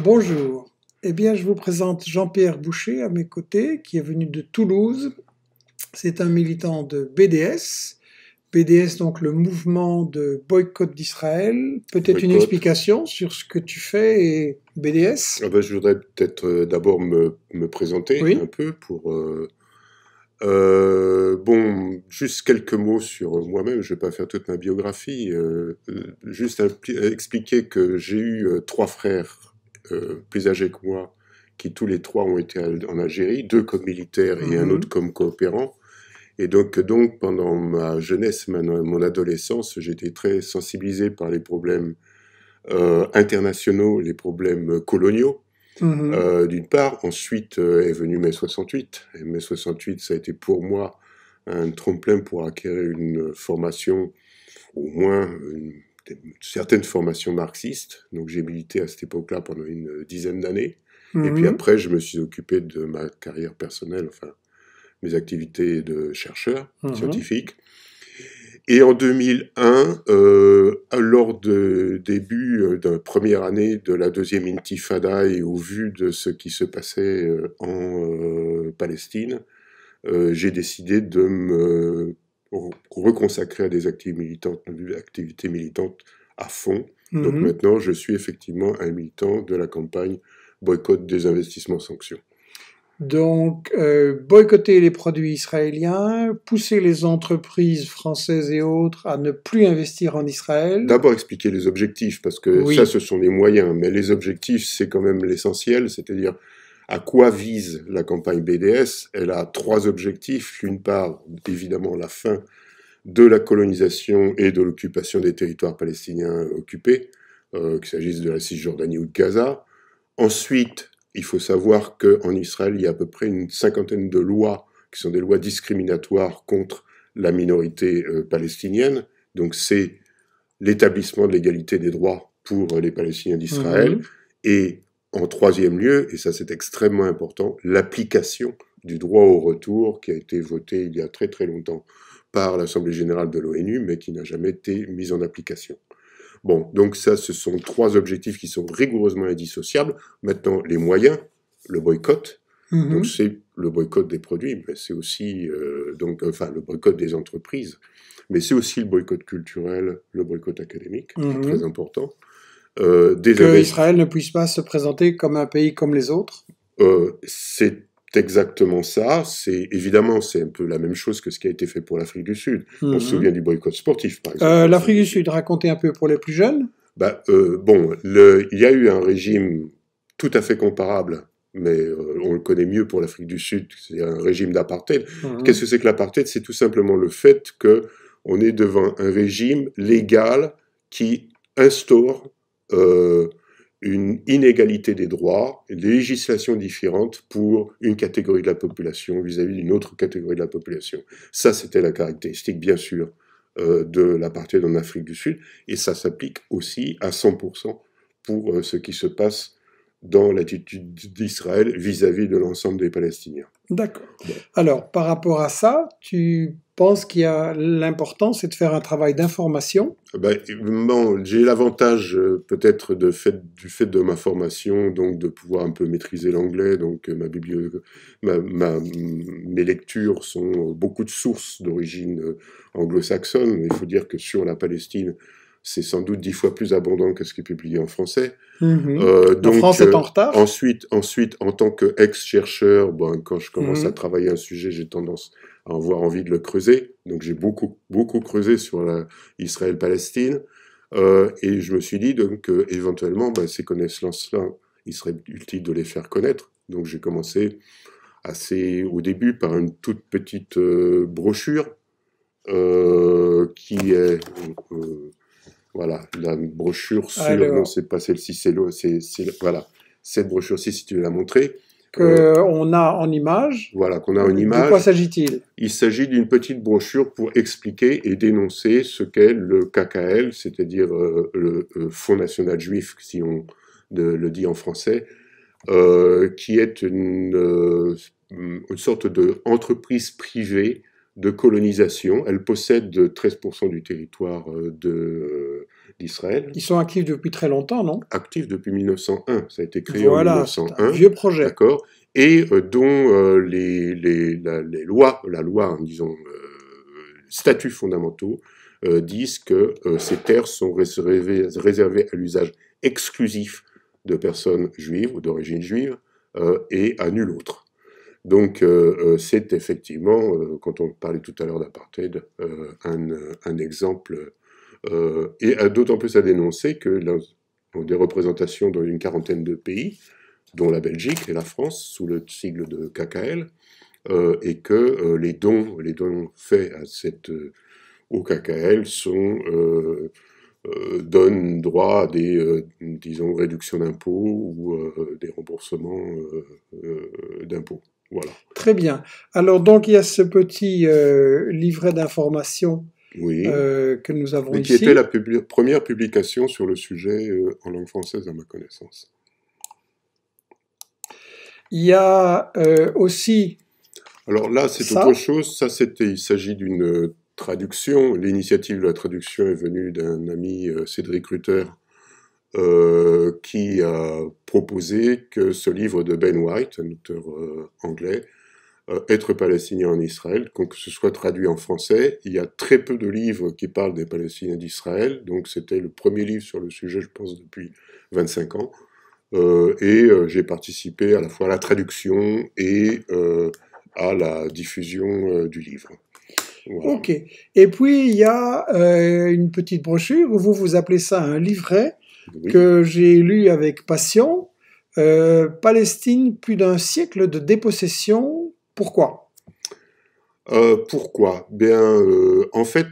Bonjour. Eh bien, je vous présente Jean-Pierre Boucher à mes côtés, qui est venu de Toulouse. C'est un militant de BDS. BDS, donc le mouvement de boycott d'Israël. Peut-être une explication sur ce que tu fais et BDS ah ben, Je voudrais peut-être euh, d'abord me, présenter un peu pour. Euh, euh, bon, juste quelques mots sur moi-même. Je ne vais pas faire toute ma biographie. juste expliquer que j'ai eu trois frères euh, plus âgés que moi, qui tous les trois ont été en Algérie, deux comme militaires et un mhm. autre comme coopérant. Et donc, donc pendant ma jeunesse, mon adolescence, j'étais très sensibilisé par les problèmes euh, internationaux, les problèmes coloniaux, mhm. euh, d'une part. Ensuite est venu mai 68. Et mai 68, ça a été pour moi un tremplin pour acquérir une formation, au moins une certaines formations marxistes. Donc j'ai milité à cette époque-là pendant une euh, dizaine d'années. Et puis mhm. après, je me suis occupé de ma carrière personnelle, enfin mes activités de chercheur mhm. scientifique. Et en 2001, euh, lors du début euh, de la première année de la deuxième intifada et au vu de ce qui se passait euh, en Palestine, j'ai décidé de me reconsacré à des activités militantes, à fond. Mhm. Donc maintenant, je suis effectivement un militant de la campagne boycott des investissements sanctions. Donc, euh, boycotter les produits israéliens, pousser les entreprises françaises et autres à ne plus investir en Israël. D'abord expliquer les objectifs, parce que ça, ce sont des moyens, mais les objectifs, c'est quand même l'essentiel, c'est-à-dire à quoi vise la campagne BDS Elle a trois objectifs. D'une part, évidemment, la fin de la colonisation et de l'occupation des territoires palestiniens occupés, euh, qu'il s'agisse de la Cisjordanie ou de Gaza. Ensuite, il faut savoir qu'en Israël, il y a à peu près une cinquantaine de lois qui sont des lois discriminatoires contre la minorité euh, palestinienne. Donc c'est l'établissement de l'égalité des droits pour euh, les Palestiniens d'Israël. Mhm. Et en troisième lieu, et ça c'est extrêmement important, l'application du droit au retour qui a été voté il y a très très longtemps par l'Assemblée générale de l'ONU, mais qui n'a jamais été mise en application. Bon, donc ça, ce sont trois objectifs qui sont rigoureusement indissociables. Maintenant, les moyens, le boycott. Mhm. Donc c'est le boycott des produits, mais c'est aussi euh, donc enfin le boycott des entreprises, mais c'est aussi le boycott culturel, le boycott académique, mhm. très important euh, que Israël ne puisse pas se présenter comme un pays comme les autres euh, C'est exactement ça. C'est évidemment c'est un peu la même chose que ce qui a été fait pour l'Afrique du Sud. On se mhm. souvient du boycott sportif, par euh, exemple. L'Afrique du Sud, racontez un peu pour les plus jeunes. Bah, euh, bon, il y a eu un régime tout à fait comparable mais on le connaît mieux pour l'Afrique du Sud, c'est un régime d'apartheid. Mhm. Qu'est-ce que c'est que l'apartheid C'est tout simplement le fait que on est devant un régime légal qui instaure euh, une inégalité des droits, des législations différentes pour une catégorie de la population vis-à-vis d'une autre catégorie de la population. Ça, c'était la caractéristique, bien sûr, euh, de la partie en Afrique du Sud, et ça s'applique aussi à 100% pour euh, ce qui se passe dans l'attitude d'Israël vis-à-vis de l'ensemble des Palestiniens. D'accord. Alors, par rapport à ça, tu penses qu'il y a l'important, c'est de faire un travail d'information eh ben, j'ai l'avantage euh, peut-être du fait de ma formation, donc de pouvoir un peu maîtriser l'anglais. Donc, euh, ma mm, mes lectures sont beaucoup de sources d'origine euh, anglo-saxonne. Il faut dire que sur la Palestine, c'est sans doute dix fois plus abondant que ce qui est publié en français. Mhm. Euh, donc, France est euh, en retard. ensuite, ensuite, en tant qu'ex-chercheur, ben quand je commence mhm. à travailler un sujet, j'ai tendance à avoir envie de le creuser. Donc j'ai beaucoup, beaucoup creusé sur Israël-Palestine. Euh, et je me suis dit donc éventuellement, ben, ces connaissances-là, il serait utile de les faire connaître. Donc j'ai commencé assez au début par une toute petite brochure qui est voilà, la brochure sur. non, c'est pas celle-ci, c'est l'autre. Voilà, cette brochure-ci, si tu veux la montrer. Qu'on euh, a en image. Voilà, qu'on a en image. De quoi s'agit-il Il, s'agit d'une petite brochure pour expliquer et dénoncer ce qu'est le KKL, c'est-à-dire euh, le euh, Fonds national juif, si on le dit en français, qui est une, une sorte d'entreprise privée de colonisation. Elle possède 13% du territoire euh, euh, d'Israël. Ils sont actifs depuis très longtemps, non Actifs depuis 1901. Ça a été créé en 1901. vieux projet. D'accord. Et euh, dont les, lois, la loi, hein, disons, disons, statuts fondamentaux, disent que ces terres sont réservées, réservées à l'usage exclusif de personnes juives ou d'origine juive et à nul autre. Donc euh, euh, c'est effectivement, euh, quand on parlait tout à l'heure d'apartheid, un, exemple, et d'autant plus à dénoncer que des représentations dans une quarantaine de pays, dont la Belgique et la France, sous le sigle de KKL, et que les, dons, les dons faits à cette, au KKL sont, donnent droit à des disons, réductions d'impôts ou des remboursements d'impôts. Très bien. Alors donc il y a ce petit euh, livret d'informations euh, que nous avons Mais qui était la première publication sur le sujet euh, en langue française à ma connaissance. Il y a aussi. Alors là, c'est autre chose. Ça, c'était, il s'agit d'une traduction. L'initiative de la traduction est venue d'un ami Cédric Rutter, euh, qui a proposé que ce livre de Ben White, un auteur euh, anglais, euh, Être palestinien en Israël, que ce soit traduit en français. Il y a très peu de livres qui parlent des Palestiniens d'Israël, donc c'était le premier livre sur le sujet, je pense, depuis 25 ans. et j'ai participé à la fois à la traduction et à la diffusion du livre. Ok. Et puis il y a une petite brochure où vous vous appelez ça un livret que j'ai lu avec passion. Euh, Palestine, plus d'un siècle de dépossession. Pourquoi euh, Pourquoi Bien, euh, en fait,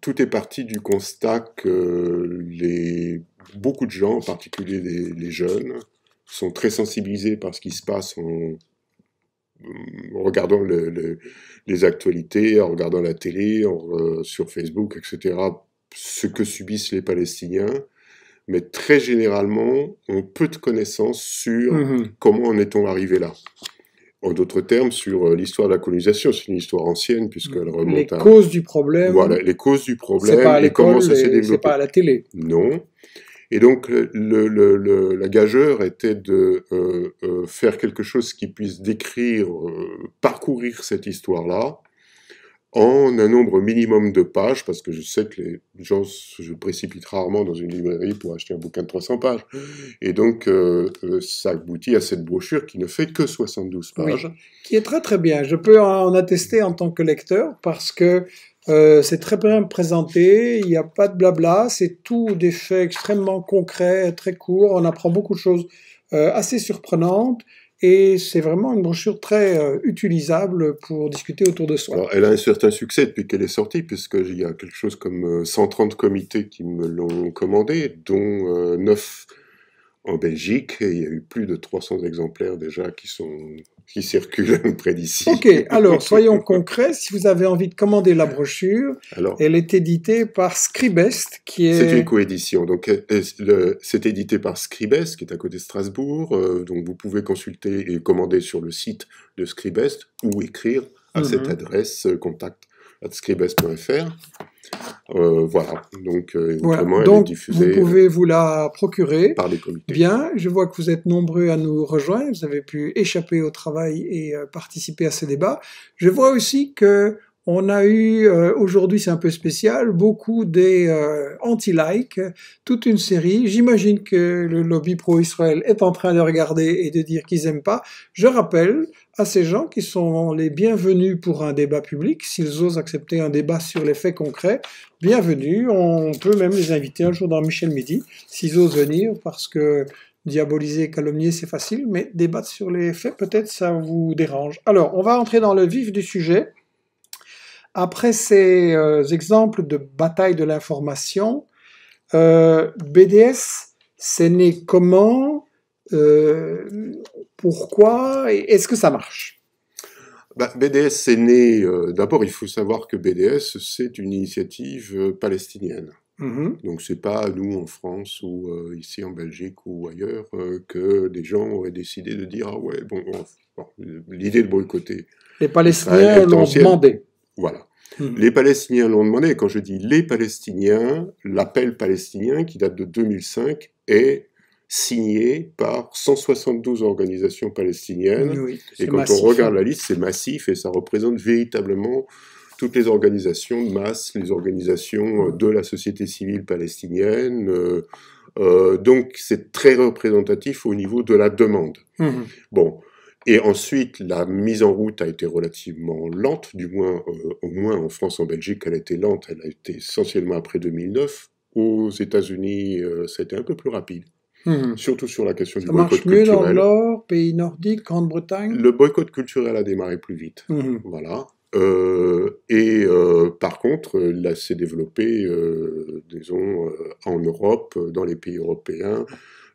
tout est parti du constat que les, beaucoup de gens, en particulier les, jeunes, sont très sensibilisés par ce qui se passe en, regardant les actualités, en regardant la télé, sur Facebook, etc. Ce que subissent les Palestiniens mais très généralement, ont peu de connaissances sur mhm. comment en est-on arrivé là. En d'autres termes, sur euh, l'histoire de la colonisation, c'est une histoire ancienne puisqu'elle remonte à... Les causes du problème. Voilà, les causes du problème pas à et comment ça s'est développé. C'est pas à la télé. Non. Et donc, la gageure était de euh, euh, faire quelque chose qui puisse décrire, parcourir cette histoire-là, en un nombre minimum de pages, parce que je sais que les gens se précipitent rarement dans une librairie pour acheter un bouquin de 300 pages. Mmh. Et donc, euh, euh, ça aboutit à cette brochure qui ne fait que 72 pages. qui est très très bien. Je peux en attester en tant que lecteur, parce que euh, c'est très bien présenté, il n'y a pas de blabla, c'est tout des faits extrêmement concrets, très courts, on apprend beaucoup de choses assez surprenantes et c'est vraiment une brochure très euh, utilisable pour discuter autour de soi. Alors, elle a un certain succès depuis qu'elle est sortie, puisqu'il y a quelque chose comme 130 euh, comités qui me l'ont commandé, dont 9 euh, en Belgique. il y a eu plus de 300 exemplaires déjà qui sont qui circulent près d'ici. Ok, alors soyons concrets. Si vous avez envie de commander la brochure, elle est éditée par Scribest, qui est. C'est une coédition. Donc, euh, euh, c'est édité par Scribest, qui est à côté de Strasbourg. Euh, donc, vous pouvez consulter et commander sur le site de Scribest ou écrire à mhm. cette adresse contact euh, voilà, donc euh, Vous pouvez vous la procurer. Par les comités. Bien, je vois que vous êtes nombreux à nous rejoindre. Vous avez pu échapper au travail et euh, participer à ces débats. Je vois aussi que on a eu, euh, aujourd'hui c'est un peu spécial, beaucoup des euh, anti-like, toute une série. J'imagine que le lobby pro-Israël est en train de regarder et de dire qu'ils n'aiment pas. Je rappelle à ces gens qui sont les bienvenus pour un débat public, s'ils osent accepter un débat sur les faits concrets, bienvenue. On peut même les inviter un jour dans Michel Midi, s'ils osent venir, parce que diaboliser, calomnier, c'est facile, mais débattre sur les faits, peut-être ça vous dérange. Alors, on va entrer dans le vif du sujet. Après ces euh, exemples de bataille de l'information, euh, BDS, c'est né comment euh, Pourquoi Et est-ce que ça marche BDS, ben, c'est né. D'abord, il faut savoir que BDS, c'est une initiative palestinienne. Donc, mmh Donc c'est pas nous en France ou ici en Belgique ou ailleurs que des gens auraient décidé de dire ah ouais bon, l'idée de boycotter. Les Palestiniens l'ont demandé. Voilà. Hmm. Les Palestiniens l'ont demandé, quand je dis les Palestiniens, l'appel palestinien qui date de 2005 est signé par 172 organisations palestiniennes. et quand on regarde hein. la liste, c'est massif et ça représente véritablement toutes les organisations de masse, les organisations euh, de la société civile palestinienne. Euh, euh, donc c'est très représentatif au niveau de la demande. Hmm. Bon, et ensuite, la mise en route a été relativement lente, du moins, euh, au moins en France, en Belgique, elle a été lente, elle a été essentiellement après 2009. Aux États-Unis, euh, a c'était un peu plus rapide. Hmm. Surtout sur la question du Ça marche mieux dans l'Or, pays nordiques, Grande-Bretagne Le boycott culturel a démarré plus vite. Hmm. Voilà. Euh, et par contre, là, s'est développé, disons, en Europe, dans les pays européens,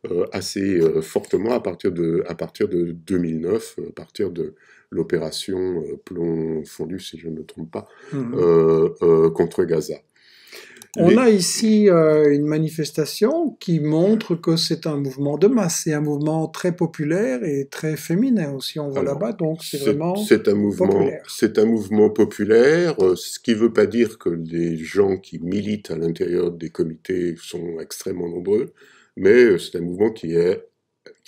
euh, assez euh, fortement à partir de, à partir de 2009, euh, à partir de l'opération plomb fondu, si je ne me trompe pas, mhm. contre Gaza. On a ici une manifestation qui montre que c'est un mouvement de masse, c'est un mouvement très populaire et très féminin aussi. On voit là-bas, donc c'est vraiment un mouvement, C'est un mouvement populaire, ce qui ne veut pas dire que les gens qui militent à l'intérieur des comités sont extrêmement nombreux mais euh, c'est un mouvement qui, est,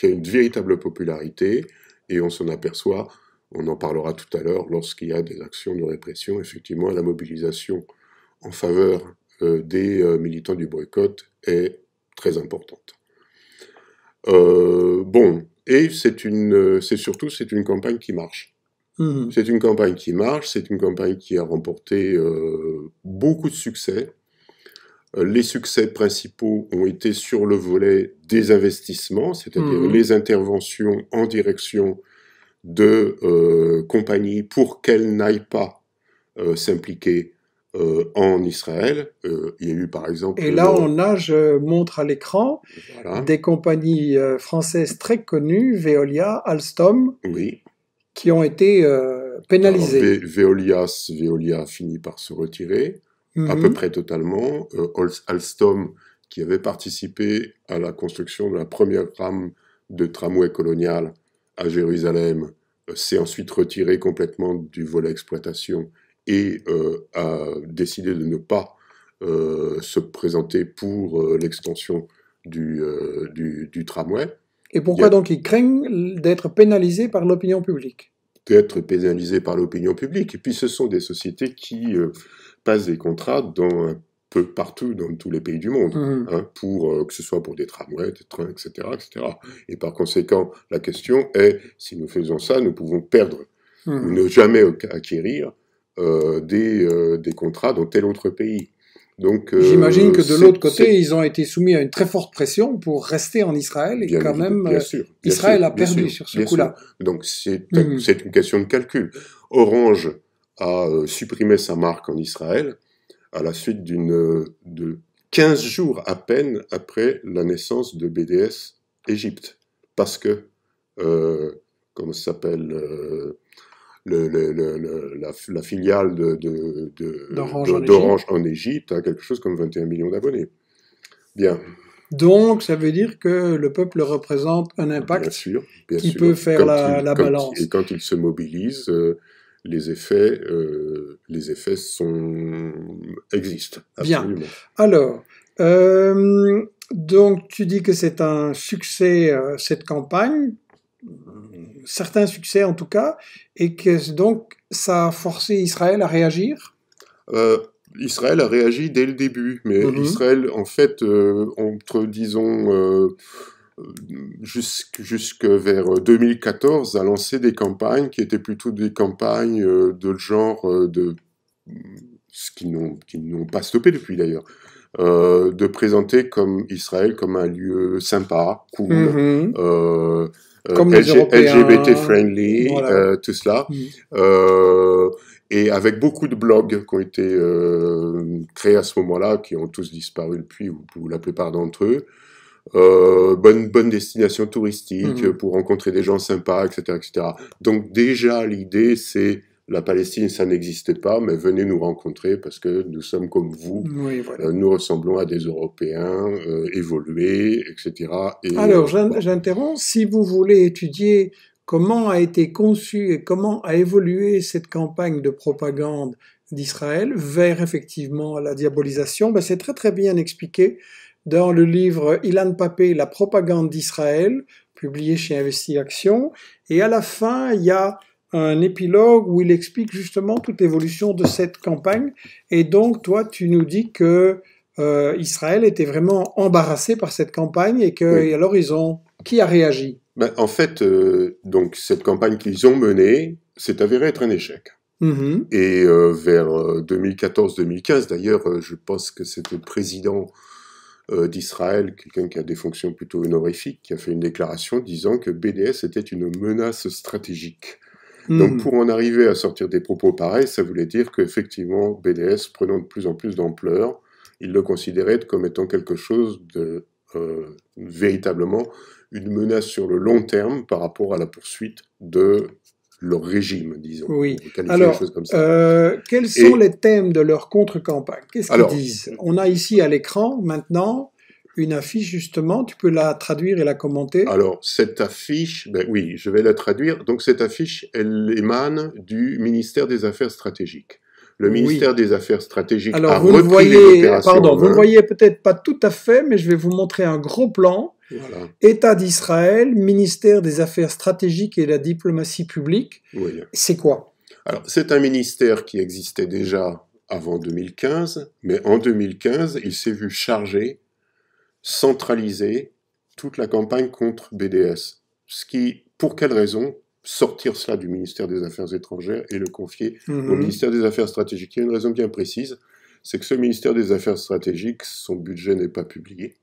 a une véritable popularité et on s'en aperçoit, on en parlera tout à l'heure, lorsqu'il y a des actions de répression, effectivement, la mobilisation en faveur euh, des euh, militants du boycott est très importante. bon, et c'est une, surtout c'est une campagne qui marche. Mmh. C'est une campagne qui marche, c'est une campagne qui a remporté beaucoup de succès. Euh, les succès principaux ont été sur le volet des investissements, c'est-à-dire mmh. les interventions en direction de euh, compagnies pour qu'elles n'aillent pas euh, s'impliquer en Israël. il y a eu par exemple... Et là, on a, je montre à l'écran, des compagnies françaises très connues, Veolia, Alstom, qui ont été pénalisées. Veolia, Veolia a fini par se retirer à mhm. peu près totalement. Euh, Alstom, qui avait participé à la construction de la première rame de tramway colonial à Jérusalem, euh, s'est ensuite retiré complètement du volet exploitation et euh, a décidé de ne pas se présenter pour l'extension du, tramway. Et pourquoi donc ils craignent d'être pénalisés par l'opinion publique être pénalisé par l'opinion publique. Et puis ce sont des sociétés qui euh, passent des contrats dans un peu partout dans tous les pays du monde, mmh hein, pour euh, que ce soit pour des tramways, des trains, etc., etc. Et par conséquent, la question est si nous faisons ça, nous pouvons perdre mmh. ou ne jamais acquérir euh, des, des contrats dans tel autre pays. Euh, J'imagine que de l'autre côté, ils ont été soumis à une très forte pression pour rester en Israël et quand même, Israël a perdu sur ce coup-là. Donc mhm. c'est une question de calcul. Orange a euh, supprimé sa marque en Israël à la suite d'une euh, de 15 jours à peine après la naissance de BDS Égypte, parce que comment ça s'appelle le, la, filiale d'Orange de, en, Égypte a quelque chose comme 21 millions d'abonnés. Bien. Donc, ça veut dire que le peuple représente un impact qui peut faire la, balance. et quand il se mobilise, euh, les effets, euh, les effets sont existent. Bien. Alors, euh, donc tu dis que c'est un succès cette campagne certains succès en tout cas, et que donc ça a forcé Israël à réagir euh, Israël a réagi dès le début, mais mhm. Israël, en fait, euh, entre, disons, euh, jusque, jusque, vers 2014, a lancé des campagnes qui étaient plutôt des campagnes de genre de ce qu'ils n'ont pas stoppé depuis d'ailleurs, de présenter comme Israël comme un lieu sympa, cool, mhm. euh, euh, LGBT friendly, euh, tout cela. Mm. Euh, et avec beaucoup de blogs qui ont été créés à ce moment-là, qui ont tous disparu depuis, ou, la plupart d'entre eux. bonne, bonne destination touristique mm. pour rencontrer des gens sympas, etc. etc. Donc déjà, l'idée, c'est la Palestine, ça n'existait pas, mais venez nous rencontrer parce que nous sommes comme vous. Euh, nous ressemblons à des Européens euh, évolués, etc. Et, Alors, j'interromps. Si vous voulez étudier comment a été conçue et comment a évolué cette campagne de propagande d'Israël vers effectivement la diabolisation, ben, c'est très très bien expliqué dans le livre Ilan Papé, La propagande d'Israël, publié chez Investigation. Et à la fin, il y a un épilogue où il explique justement toute l'évolution de cette campagne. Et donc, toi, tu nous dis que euh, Israël était vraiment embarrassé par cette campagne et que à l'horizon qui a réagi ben, En fait, euh, donc cette campagne qu'ils ont menée s'est avérée être un échec. Mm-hmm. Et euh, vers 2014-2015, d'ailleurs, je pense que c'était le président d'Israël, quelqu'un qui a des fonctions plutôt honorifiques, qui a fait une déclaration disant que BDS était une menace stratégique donc hmm. pour en arriver à sortir des propos pareils, ça voulait dire qu'effectivement, BDS prenant de plus en plus d'ampleur, il le considérait comme étant quelque chose de euh, véritablement une menace sur le long terme par rapport à la poursuite de leur régime, disons. Oui. Alors, choses comme ça. Euh, quels sont les thèmes de leur contre-campagne Qu'est-ce qu'ils disent On a ici à l'écran maintenant une affiche justement Tu peux la traduire et la commenter Alors, cette affiche, ben oui, je vais la traduire. Donc, cette affiche, elle émane du ministère des Affaires stratégiques. Le ministère des Affaires stratégiques Alors, vous repris voyez, pardon, vous ne hein. voyez peut-être pas tout à fait, mais je vais vous montrer un gros plan. État d'Israël, ministère des Affaires stratégiques et la diplomatie publique. C'est quoi Alors, c'est un ministère qui existait déjà avant 2015, mais en 2015, il s'est vu chargé centraliser toute la campagne contre BDS. Ce qui, pour quelle raison sortir cela du ministère des Affaires étrangères et le confier au mhm. ministère des Affaires stratégiques Il y a une raison bien précise, c'est que ce ministère des Affaires stratégiques, son budget n'est pas publié.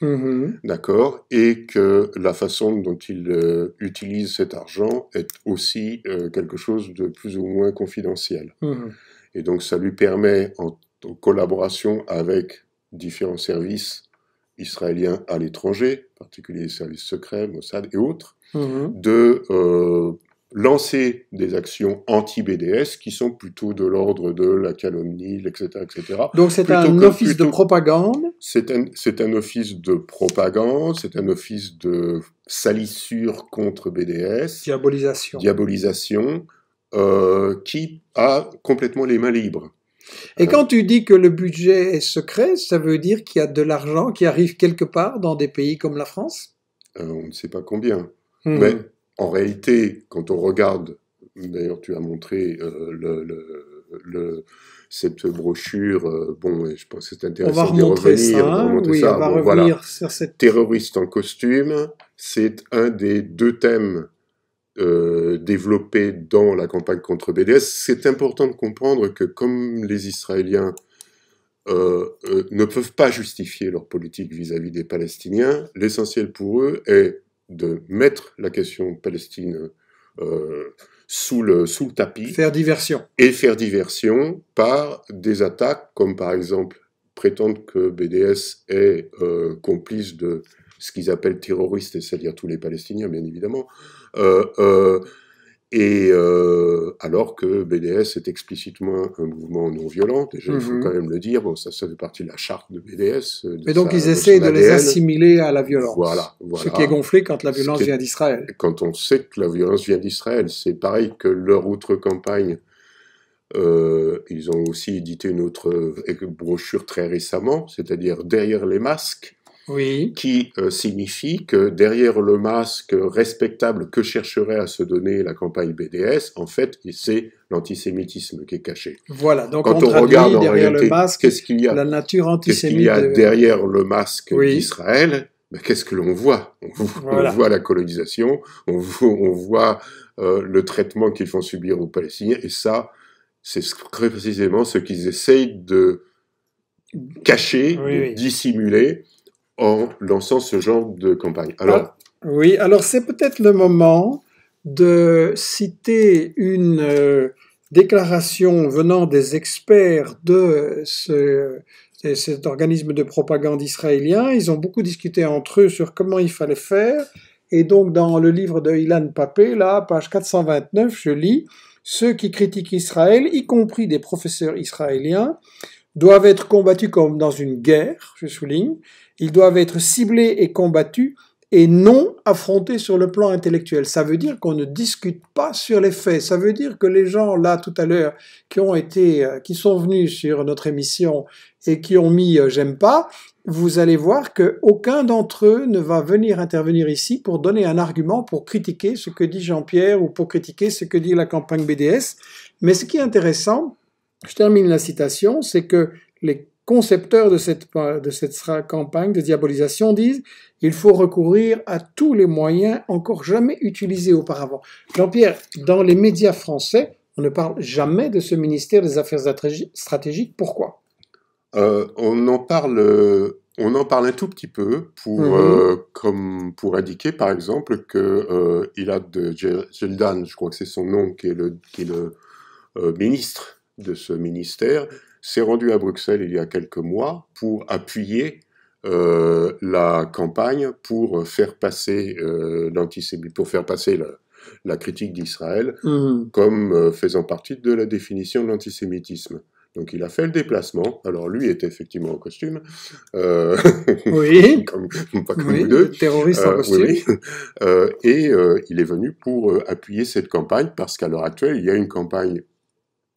Mhm. D'accord Et que la façon dont il euh, utilise cet argent est aussi euh, quelque chose de plus ou moins confidentiel. Mhm. Et donc ça lui permet, en collaboration avec différents services israéliens à l'étranger, en particulier les services secrets, Mossad et autres, mhm. de euh, lancer des actions anti-BDS qui sont plutôt de l'ordre de la calomnie, etc. Donc c'est un, office de propagande C'est un, office de propagande, c'est un office de salissure contre BDS. Diabolisation. Diabolisation, euh, qui a complètement les mains libres. Et euh, quand tu dis que le budget est secret, ça veut dire qu'il y a de l'argent qui arrive quelque part dans des pays comme la France euh, On ne sait pas combien. Hmm. Mais en réalité, quand on regarde, d'ailleurs tu as montré euh, cette brochure, bon, je pense que c'est intéressant de revenir. on va hein. ça. On va revenir sur cette... Terroriste en costume, c'est un des deux thèmes euh, développé dans la campagne contre BDS. C'est important de comprendre que comme les Israéliens euh, euh, ne peuvent pas justifier leur politique vis-à-vis des Palestiniens, l'essentiel pour eux est de mettre la question palestine sous le, sous le tapis. Faire diversion. Et faire diversion par des attaques comme par exemple prétendre que BDS est complice de ce qu'ils appellent terroristes, c'est-à-dire tous les Palestiniens bien évidemment, euh, euh, et euh, alors que BDS est explicitement un mouvement non violent, et il faut mhm. quand même le dire, bon, ça, fait partie de la charte de BDS. Mais donc ils essaient de, les assimiler à la violence. Voilà, Ce qui est gonflé quand la violence vient d'Israël. Quand on sait que la violence vient d'Israël, c'est pareil que leur outre-campagne ils ont aussi édité une autre brochure très récemment, c'est-à-dire Derrière les masques, oui. qui euh, signifie que derrière le masque respectable que chercherait à se donner la campagne BDS, en fait, c'est l'antisémitisme qui est caché. Voilà, donc quand on, regarde en réalité, qu'est-ce qu'il y a, la nature antisémite, qu'il y a euh, derrière le masque d'Israël ben, Qu'est-ce que l'on voit on, voit la colonisation, on, voit, euh, le traitement qu'ils font subir aux Palestiniens, et ça, c'est précisément ce qu'ils essayent de cacher, de dissimuler en lançant ce genre de campagne. Alors, ah, oui, alors c'est peut-être le moment de citer une euh, déclaration venant des experts de cet organisme de propagande israélien. Ils ont beaucoup discuté entre eux sur comment il fallait faire. Et donc, dans le livre de Ilan Papé, là, page 429, je lis Ceux qui critiquent Israël, y compris des professeurs israéliens, doivent être combattus comme dans une guerre, je souligne. Ils doivent être ciblés et combattus et non affrontés sur le plan intellectuel. Ça veut dire qu'on ne discute pas sur les faits. Ça veut dire que les gens là tout à l'heure qui ont été, euh, qui sont venus sur notre émission et qui ont mis euh, j'aime pas, vous allez voir que aucun d'entre eux ne va venir intervenir ici pour donner un argument pour critiquer ce que dit Jean-Pierre ou pour critiquer ce que dit la campagne BDS. Mais ce qui est intéressant, je termine la citation, c'est que les concepteurs de cette, de cette campagne de diabolisation disent il faut recourir à tous les moyens encore jamais utilisés auparavant. Jean-Pierre, dans les médias français, on ne parle jamais de ce ministère des Affaires stratégiques. Pourquoi euh, On en parle. Euh, on en parle un tout petit peu pour, mm-hmm. euh, comme pour indiquer, par exemple, que a de Jeldan, je crois que c'est son nom, qui est le, qui est le ministre de ce ministère s'est rendu à Bruxelles il y a quelques mois pour appuyer euh, la campagne pour faire passer euh, pour faire passer la, critique d'Israël mmh. comme euh, faisant partie de la définition de l'antisémitisme. Donc il a fait le déplacement. Alors lui était effectivement en costume. Euh, oui. comme, pas comme vous deux. Terroriste en costume. et il est venu pour appuyer cette campagne parce qu'à l'heure actuelle, il y a une campagne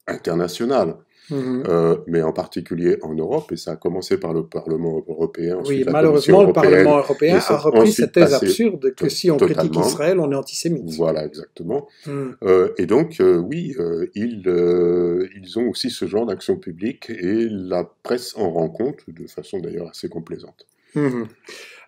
internationale. Mhm. Euh, mais en particulier en Europe, et ça a commencé par le Parlement européen. oui, malheureusement, le Parlement européen a repris cette thèse absurde que si on critique Israël, on est antisémite. Voilà, exactement. Hmm. Euh, et donc, euh, oui, ils, ils ont aussi ce genre d'action publique, et la presse en rend compte, de façon d'ailleurs assez complaisante. Hmm.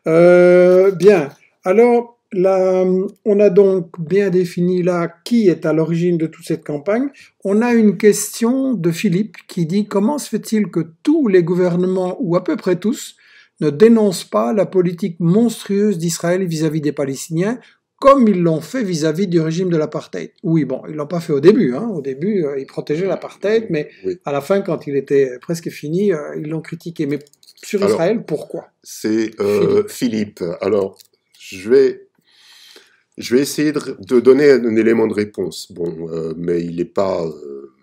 bien. Alors, on a donc bien défini là qui est à l'origine de toute cette campagne. On a une question de Philippe qui dit comment se fait-il que tous les gouvernements, ou à peu près tous, ne dénoncent pas la politique monstrueuse d'Israël vis-à-vis des Palestiniens, comme ils l'ont fait vis-à-vis du régime de l'apartheid. Oui, bon, ils l'ont pas fait au début. Hein. Au début, euh, ils protégeaient l'apartheid, mais à la fin, quand il était presque fini, euh, ils l'ont critiqué. Mais sur Israël, pourquoi C'est euh, Philippe. Alors, je vais je vais essayer de, donner un élément de réponse. Bon, euh, mais il n'est pas, euh,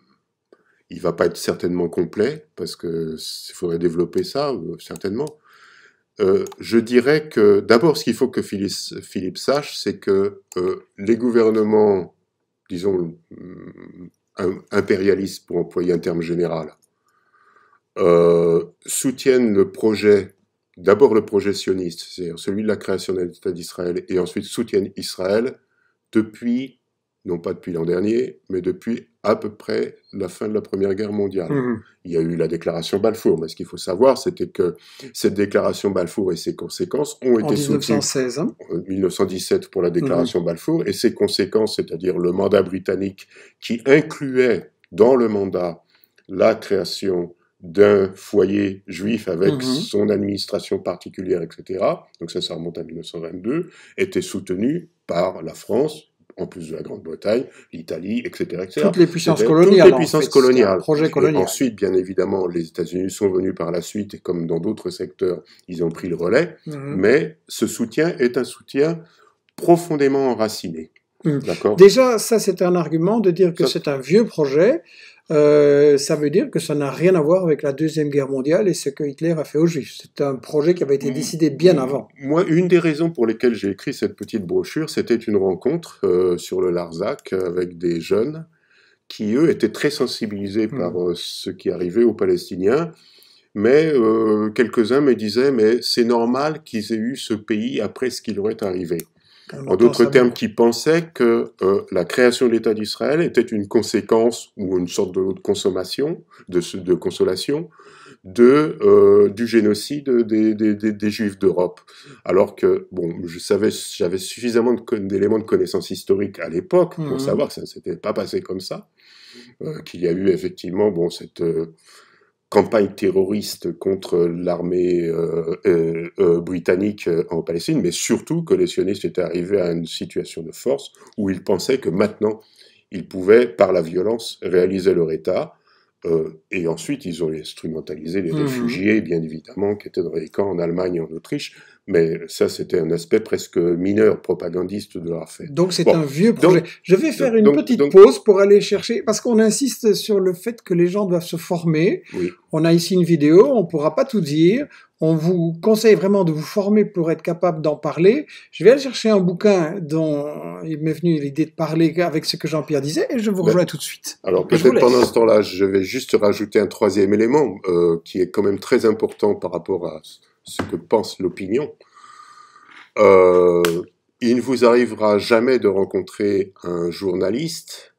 il va pas être certainement complet parce que faudrait développer ça euh, certainement. je dirais que d'abord, ce qu'il faut que Philippe, Philippe sache, c'est que les gouvernements, disons mm, impérialistes pour employer un terme général, soutiennent le projet d'abord le projet sioniste, c'est-à-dire celui de la création de l'état d'Israël, et ensuite soutiennent Israël depuis, non pas depuis l'an dernier, mais depuis à peu près la fin de la Première Guerre mondiale. Mmh. Il y a eu la déclaration Balfour, mais ce qu'il faut savoir, c'était que cette déclaration Balfour et ses conséquences ont été soutenues... Hein. En 1916, 1917 pour la déclaration mmh. Balfour, et ses conséquences, c'est-à-dire le mandat britannique qui incluait dans le mandat la création d'un foyer juif avec mhm. son administration particulière, etc., donc ça, ça remonte à 1922, était soutenu par la France, en plus de la Grande-Bretagne, l'Italie, etc., etc., Toutes les puissances coloniales. Toutes les hein, puissances coloniales. projet colonial. ensuite, bien évidemment, les États-Unis sont venus par la suite, et comme dans d'autres secteurs, ils ont pris le relais, mhm. mais ce soutien est un soutien profondément enraciné. Mhm. Déjà, ça c'est un argument de dire que c'est un vieux projet. Euh, ça veut dire que ça n'a rien à voir avec la Deuxième Guerre mondiale et ce que Hitler a fait aux Juifs. C'est un projet qui avait été mm. décidé bien mm. avant. Moi, une des raisons pour lesquelles j'ai écrit cette petite brochure, c'était une rencontre euh, sur le Larzac avec des jeunes qui, eux, étaient très sensibilisés par mm. euh, ce qui arrivait aux Palestiniens. Mais quelques-uns me disaient, mais c'est normal qu'ils aient eu ce pays après ce qui leur est arrivé. En d'autres termes, qui pensaient que euh, la création de l'État d'Israël était une conséquence ou une sorte de consommation, de, de consolation, de, euh, du génocide des, des, des, Juifs d'Europe. Alors que, bon, je savais, j'avais suffisamment d'éléments de connaissances historiques à l'époque pour mmh. savoir que ça ne s'était pas passé comme ça, euh, qu'il y a eu effectivement, bon, cette campagne terroriste contre l'armée euh, euh, euh, britannique en Palestine, mais surtout que les sionistes étaient arrivés à une situation de force où ils pensaient que maintenant, ils pouvaient, par la violence, réaliser leur État. et ensuite, ils ont instrumentalisé les mmh. réfugiés, bien évidemment, qui étaient dans les camps en Allemagne et en Autriche. Mais ça, c'était un aspect presque mineur, propagandiste de leur fait. Donc c'est un vieux projet. je vais faire une petite pause pour aller chercher, parce qu'on insiste sur le fait que les gens doivent se former. On a ici une vidéo, on ne pourra pas tout dire. On vous conseille vraiment de vous former pour être capable d'en parler. Je vais aller chercher un bouquin dont il m'est venu l'idée de parler avec ce que Jean-Pierre disait et je vous ben, rejoins tout de suite. Alors peut-être pendant ce temps-là, je vais juste rajouter un troisième élément euh, qui est quand même très important par rapport à ce que pense l'opinion, euh, il ne vous arrivera jamais de rencontrer un journaliste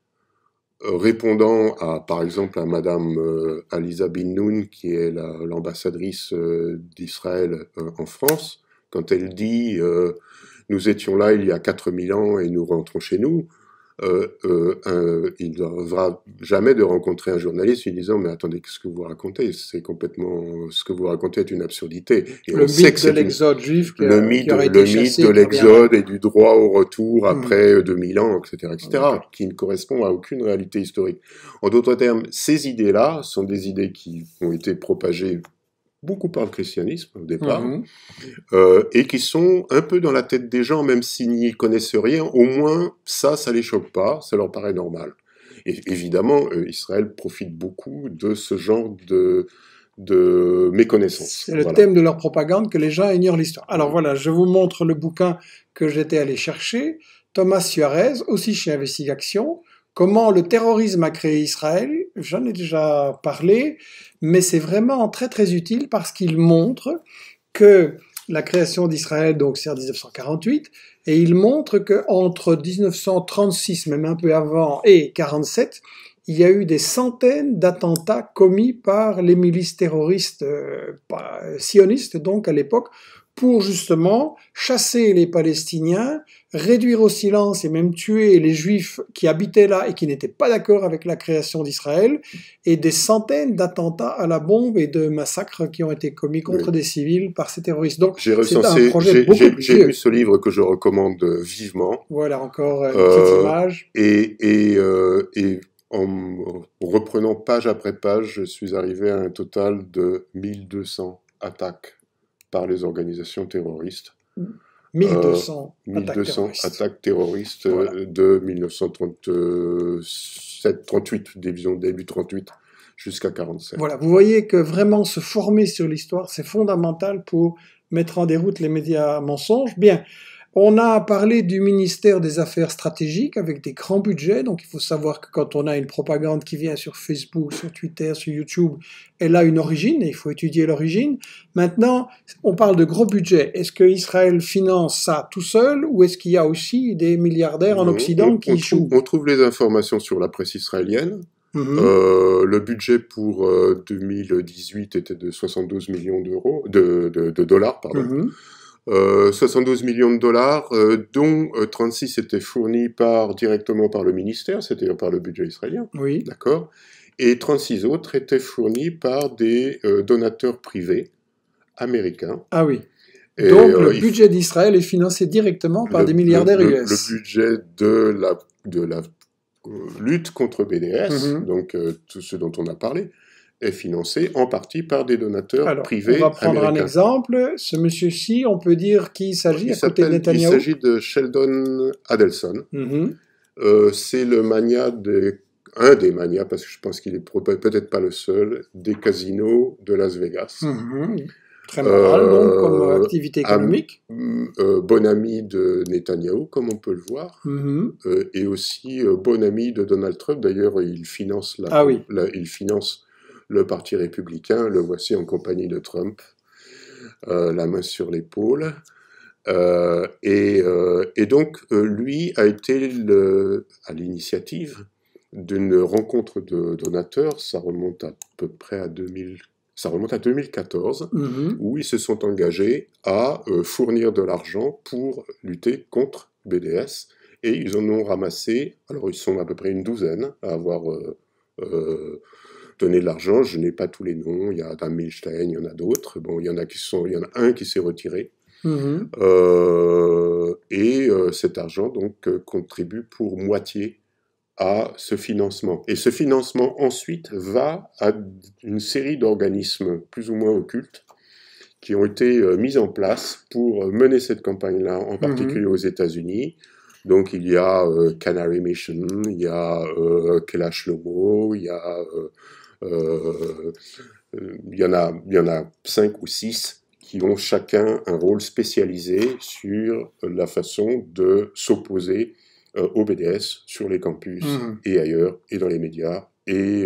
euh, répondant à, par exemple, à Madame euh, Aliza Noun, qui est l'ambassadrice d'Israël en France, quand elle dit Nous étions là il y a 4000 ans et nous rentrons chez nous », euh, euh, il ne devra jamais de rencontrer un journaliste lui disant mais attendez ce que vous racontez c'est complètement ce que vous racontez est une absurdité le mythe de l'exode juif le mythe, le mythe de l'exode et du droit au retour hmm. après 2000 euh, ans etc etc qui ne correspond à aucune réalité historique en d'autres termes ces idées là sont des idées qui ont été propagées beaucoup par le christianisme au départ, mhm. euh, et qui sont un peu dans la tête des gens, même s'ils n'y connaissent rien, au moins ça, ça les choque pas, ça leur paraît normal. Et évidemment, euh, Israël profite beaucoup de ce genre de, de méconnaissance. C'est le thème de leur propagande que les gens ignorent l'histoire. Alors mhm. voilà, je vous montre le bouquin que j'étais allé chercher, Thomas Suarez, aussi chez Investigation, Comment le terrorisme a créé Israël, j'en ai déjà parlé, mais c'est vraiment très très utile parce qu'il montre que la création d'Israël, donc c'est en 1948, et il montre que entre 1936, même un peu avant, et 1947, il y a eu des centaines d'attentats commis par les milices terroristes euh, sionistes, donc à l'époque, pour justement chasser les Palestiniens, réduire au silence et même tuer les Juifs qui habitaient là et qui n'étaient pas d'accord avec la création d'Israël, et des centaines d'attentats à la bombe et de massacres qui ont été commis contre des civils par ces terroristes. Donc j'ai recensé, j'ai lu ce livre que je recommande euh, vivement. Voilà encore une euh, euh, image. et en reprenant page après page, je suis arrivé à un total de 1200 attaques par les organisations terroristes. 1200, mm. euh, attaques terroristes, euh, de 1937-38, euh, début 38 jusqu'à 47. Voilà, vous voyez que vraiment se former sur l'histoire, c'est fondamental pour mettre en déroute les médias mensonges. Bien, on a parlé du ministère des Affaires stratégiques avec des grands budgets. Donc il faut savoir que quand on a une propagande qui vient sur Facebook, sur Twitter, sur YouTube, elle a une origine et il faut étudier l'origine. Maintenant, on parle de gros budgets. Est-ce que Israël finance ça tout seul ou est-ce qu'il y a aussi des milliardaires en Occident qui jouent On trouve les informations sur la presse israélienne. Mhm. Euh, le budget pour 2018 euh, était de 72 millions d'euros, de, dollars, pardon. Mhm. 72 euh, millions de dollars, euh, dont 36 euh, étaient fournis par, directement par le ministère, c'est-à-dire par le budget israélien. Oui. D'accord et 36 autres étaient fournis par des donateurs privés américains. Ah oui. Donc le budget d'Israël est financé directement par des milliardaires le, US. Le, budget de la, lutte contre BDS, mhm. donc tout ce dont on a parlé, est financé en partie par des donateurs Alors, privés. On va prendre un exemple. Ce monsieur-ci, on peut dire qu'il s'agit à côté de Netanyahu. Il s'agit de Sheldon Adelson. Mhm. Euh, c'est le mania un des manias, parce que je pense qu'il est peut-être pas le seul, des casinos de Las Vegas. Mhm. très moral, donc, euh, comme activité économique. Euh, bon ami de Netanyahu, comme on peut le voir, mhm. et aussi bon ami de Donald Trump. D'ailleurs, il finance ah oui. il finance le Parti républicain, le voici en compagnie de Trump, euh, la main sur l'épaule. Euh, euh, et, donc, lui a été le, à l'initiative d'une rencontre de donateurs, ça remonte à peu près à 2000, ça remonte à 2014, mhm. où ils se sont engagés à fournir de l'argent pour lutter contre BDS, et ils en ont ramassé, alors ils sont à peu près une douzaine à avoir « Tenez de l'argent. Je n'ai pas tous les noms. Il y a Adam Milstein, il y en a d'autres. Bon, il y en a qui sont, il y en a un qui s'est retiré. Mhm. Euh, et euh, cet argent donc euh, contribue pour moitié à ce financement. Et ce financement ensuite va à une série d'organismes plus ou moins occultes qui ont été mis en place pour mener cette campagne-là, en mhm. particulier aux États-Unis. Donc il y a Canary Mission, il y a Kela Shlomo, il y a euh, euh, il y en a, il y en a cinq ou six qui ont chacun un rôle spécialisé sur la façon de s'opposer euh, au BDS sur les campus mmh. et ailleurs, et dans les médias, et,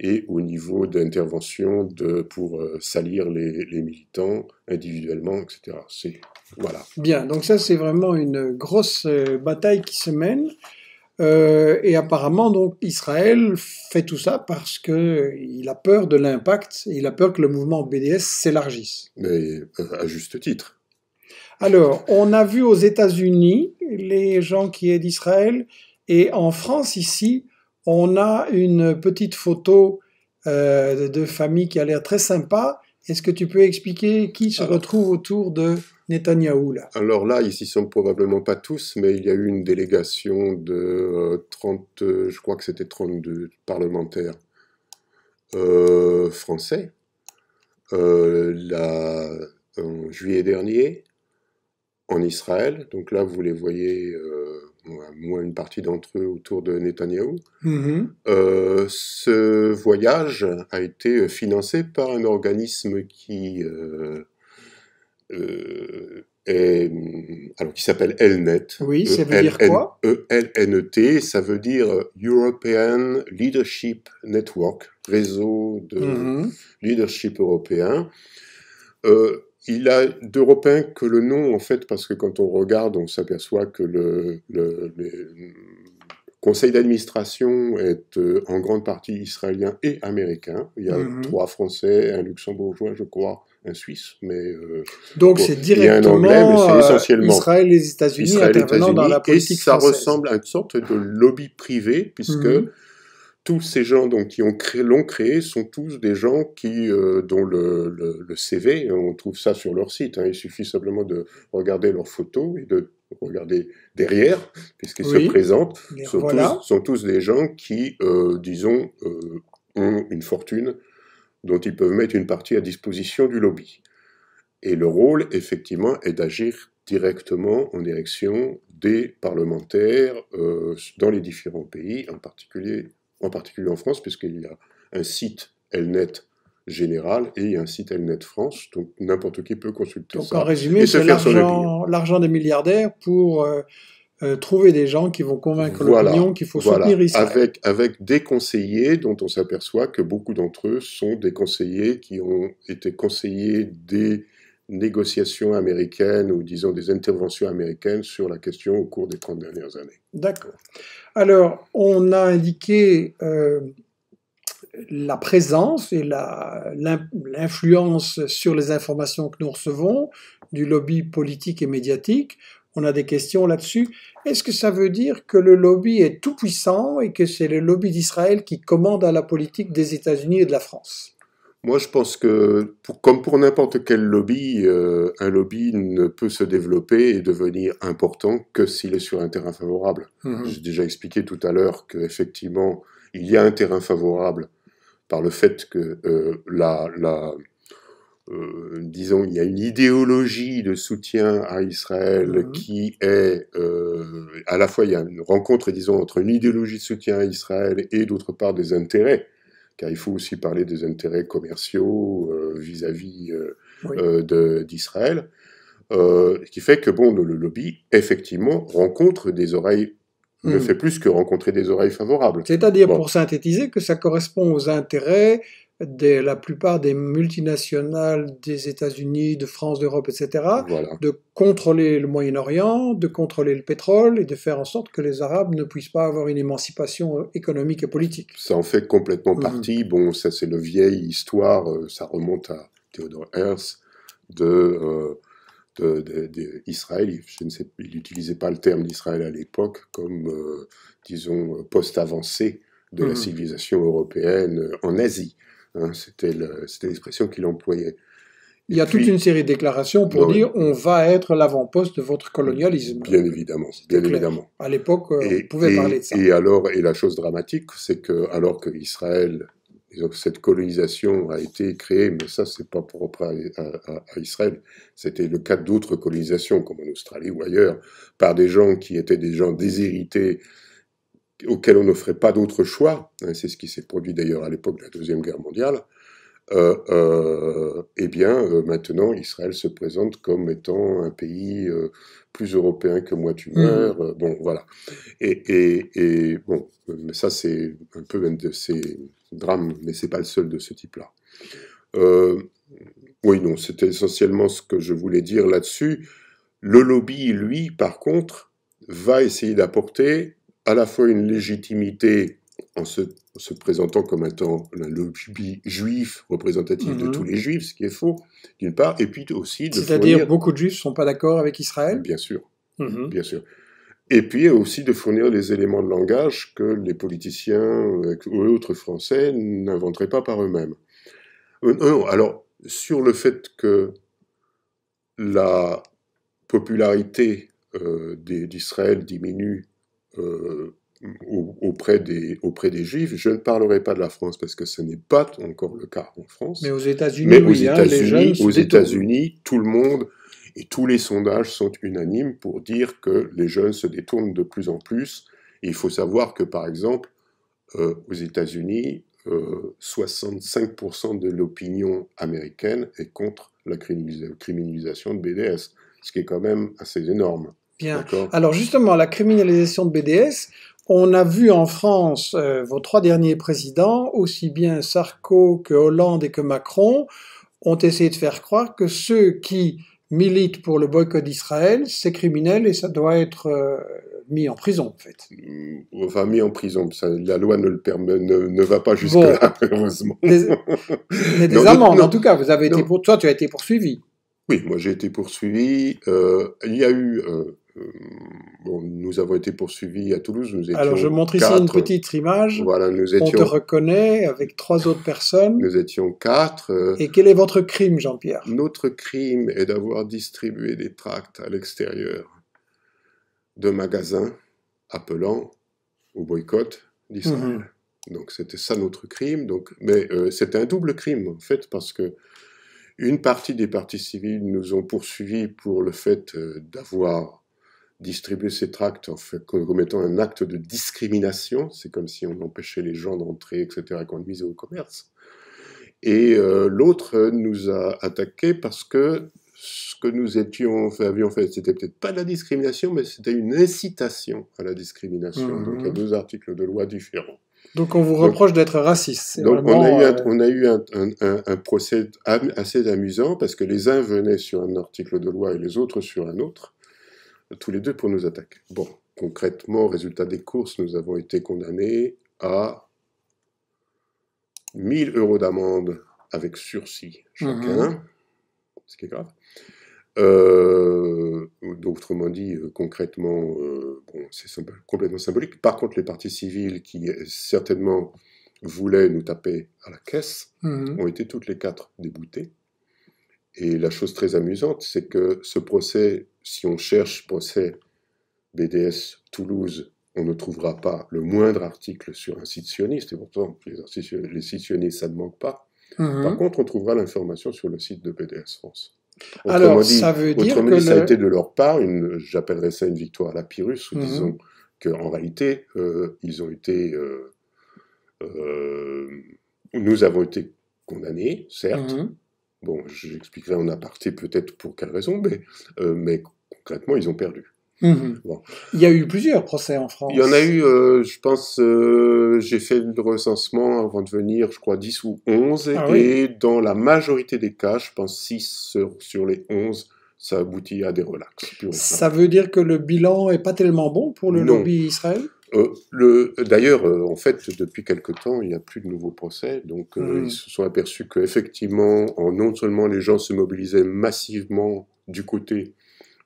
et au niveau d'intervention pour salir les, militants individuellement, etc. Voilà. Bien, donc ça c'est vraiment une grosse bataille qui se mène. Euh, et apparemment, donc, Israël fait tout ça parce qu'il a peur de l'impact, il a peur que le mouvement BDS s'élargisse. Mais euh, à juste titre. Alors, on a vu aux États-Unis les gens qui aident Israël, et en France, ici, on a une petite photo euh, de famille qui a l'air très sympa. Est-ce que tu peux expliquer qui se retrouve autour de Netanyahou là Alors là, ils s'y sont probablement pas tous, mais il y a eu une délégation de 30, euh, euh, je crois que c'était 32 parlementaires euh, français. là, en juillet dernier, en Israël, donc là vous les voyez, moins une partie d'entre eux autour de Netanyahou. Mm-hmm. ce voyage a été financé par un organisme qui euh, euh, alors qui s'appelle ELNET. Oui, ça veut dire e e quoi E-L-N-E-T, ça veut dire European Leadership Network, réseau de mhm. leadership européen. Euh, il a d'européen que le nom, en fait, parce que quand on regarde, on s'aperçoit que le, conseil d'administration est en grande partie israélien et américain. Il y a mhm. trois Français, un luxembourgeois, je crois, Suisse, mais euh, donc c'est directement il euh, essentiellement Israël, les États-Unis intervenant dans la politique et ça ressemble à une sorte de lobby privé puisque mhm. tous ces gens donc qui ont créé l'ont créé sont tous des gens qui euh, dont le, CV hein, on trouve ça sur leur site. Hein, il suffit simplement de regarder leurs photos et de regarder derrière puisqu'ils se présentent sont, tous, sont tous des gens qui disons ont une fortune dont ils peuvent mettre une partie à disposition du lobby. Et le rôle, effectivement, est d'agir directement en direction des parlementaires euh, dans les différents pays, en particulier, en, particulier en France, puisqu'il y a un site Elnet général et il y a un site Elnet France, donc n'importe qui peut consulter donc, ça. Donc en résumé, c'est l'argent des milliardaires pour... Euh, euh, trouver des gens qui vont convaincre l'opinion qu'il faut soutenir Israël. Avec, des conseillers dont on s'aperçoit que beaucoup d'entre eux sont des conseillers qui ont été conseillers des négociations américaines ou disons des interventions américaines sur la question au cours des 30 dernières années. D'accord. Alors, on a indiqué euh, la présence et l'influence sur les informations que nous recevons du lobby politique et médiatique on a des questions là-dessus. Est-ce que ça veut dire que le lobby est tout puissant et que c'est le lobby d'Israël qui commande à la politique des États-Unis et de la France moi, je pense que, comme pour n'importe quel lobby, euh, un lobby ne peut se développer et devenir important que s'il est sur un terrain favorable. Mhm. J'ai déjà expliqué tout à l'heure qu'effectivement, il y a un terrain favorable par le fait que euh, la, euh, disons, il y a une idéologie de soutien à Israël mhm. qui est, euh, à la fois, il y a une rencontre, disons, entre une idéologie de soutien à Israël et, d'autre part, des intérêts, car il faut aussi parler des intérêts commerciaux euh, vis-à-vis d'Israël, ce qui fait que, bon, le, lobby, effectivement, rencontre des oreilles ne hmm. fait plus que rencontrer des oreilles favorables. C'est-à-dire, pour synthétiser, que ça correspond aux intérêts de la plupart des multinationales des États-Unis, de France, d'Europe, etc., de contrôler le Moyen-Orient, de contrôler le pétrole et de faire en sorte que les Arabes ne puissent pas avoir une émancipation euh, économique et politique. Ça en fait complètement mm-hmm. partie. Bon, ça c'est le vieille histoire, euh, ça remonte à Théodore Herzl de... Euh, d'Israël, je ne sais, il n'utilisait pas le terme d'Israël à l'époque comme, disons, post avancé de la mm-hmm. civilisation européenne en Asie. Hein, c'était l'expression qu'il employait. Il y a toute une série de déclarations pour dire on va être l'avant-poste de votre colonialisme. Bien évidemment, bien évidemment. À l'époque, euh, on pouvait parler de ça. Et alors, et la chose dramatique, c'est que alors que Israël, cette colonisation a été créée, mais ça, c'est pas propre à, à, à Israël. C'était le cas d'autres colonisations, comme en Australie ou ailleurs, par des gens qui étaient des gens déshérités auquel on n'offrait pas d'autre choix, hein, c'est ce qui s'est produit d'ailleurs à l'époque de la Deuxième Guerre mondiale, euh, euh, eh bien, euh, maintenant, Israël se présente comme étant un pays plus européen que moi, tu mmh. meurs. bon, voilà. Et, bon, ça, c'est un peu un de ces drames, mais c'est pas le seul de ce type-là. oui, non, c'était essentiellement ce que je voulais dire là-dessus. Le lobby, lui, par contre, va essayer d'apporter à la fois une légitimité en se, présentant comme étant le lobby juif représentatif de mhm. tous les juifs, ce qui est faux, d'une part, et puis aussi de C'est-à-dire beaucoup de juifs ne sont pas d'accord avec Israël Bien sûr, mhm. bien sûr. Et puis aussi de fournir les éléments de langage que les politiciens euh, ou autres Français n'inventeraient pas par eux-mêmes. Euh, euh, alors, sur le fait que la popularité d'Israël diminue euh, auprès des, auprès des Juifs. Je ne parlerai pas de la France parce que ce n'est pas encore le cas en France. Mais aux États-Unis, aux hein, États-Unis, aux États-Unis, tout le monde et tous les sondages sont unanimes pour dire que les jeunes se détournent de plus en plus. il faut savoir que, par exemple, euh, aux États-Unis, 65% euh, de l'opinion américaine est contre la criminalisation de BDS, ce qui est quand même assez énorme. Alors justement, la criminalisation de BDS, on a vu en France euh, vos trois derniers présidents, aussi bien Sarko que Hollande et que Macron, ont essayé de faire croire que ceux qui militent pour le boycott d'Israël, c'est criminel et ça doit être euh, mis en prison, en fait. Mmh, enfin, mis en prison, la loi ne, le permet, ne, va pas jusque-là, mais des amendes, en tout cas, vous avez été pour, toi, tu as été poursuivi. Oui, moi j'ai été poursuivi. Euh, il y a eu euh, bon, nous avons été poursuivis à Toulouse. Nous étions Alors, je montre ici une petite image. Voilà, nous étions... On te reconnaît avec trois autres personnes. Nous étions quatre. Et quel est votre crime, Jean-Pierre Notre crime est d'avoir distribué des tracts à l'extérieur de magasins appelant au boycott d'Israël. Mhm. Donc, c'était ça notre crime. Donc, mais euh, c'était un double crime, en fait, parce que une partie des partis civils nous ont poursuivis pour le fait euh, d'avoir distribuer ces tracts en fait, commettant un acte de discrimination. C'est comme si on empêchait les gens d'entrer, etc., et qu'on nuisait au commerce. Et euh, l'autre nous a attaqué parce que ce que nous avions fait, c'était peut-être pas de la discrimination, mais c'était une incitation à la discrimination. Mmh. Donc il y a deux articles de loi différents. Donc on vous reproche d'être raciste. Donc on a eu, euh, un, procès assez amusant parce que les uns venaient sur un article de loi et les autres sur un autre tous les deux pour nos attaques. Bon, concrètement, résultat des courses, nous avons été condamnés à 1000 euros d'amende avec sursis chacun, mhm. ce qui est grave. Euh, autrement dit, euh, concrètement, euh, c'est complètement symbolique. Par contre, les parties civiles qui certainement voulaient nous taper à la caisse mhm. ont été toutes les quatre déboutées. Et la chose très amusante, c'est que ce procès si on cherche procès BDS Toulouse, on ne trouvera pas le moindre article sur un site sioniste, et pourtant les, sites sionistes, ça ne manque pas. Mmh. Par contre, on trouvera l'information sur le site de BDS France. Alors, ça veut dire que ça a été de leur part, j'appellerais ça une victoire à la Pyrrhus, mmh. disons qu'en réalité, euh, ils ont été... Euh, euh, nous avons été condamnés, certes, mmh. Bon, j'expliquerai en aparté peut-être pour quelle raison, mais, mais concrètement, ils ont perdu. Mhm. Il y a eu plusieurs procès en France. Il y en a eu, euh, je pense, euh, j'ai fait le recensement avant de venir, je crois 10 ou 11, ah et dans la majorité des cas, je pense 6 sur, les 11, ça aboutit à des relax. Ça veut dire que le bilan est pas tellement bon pour le lobby Israël euh, Le D'ailleurs, en fait, depuis quelque temps, il n'y a plus de nouveaux procès, donc hmm. ils se sont aperçus qu'effectivement, non seulement les gens se mobilisaient massivement du côté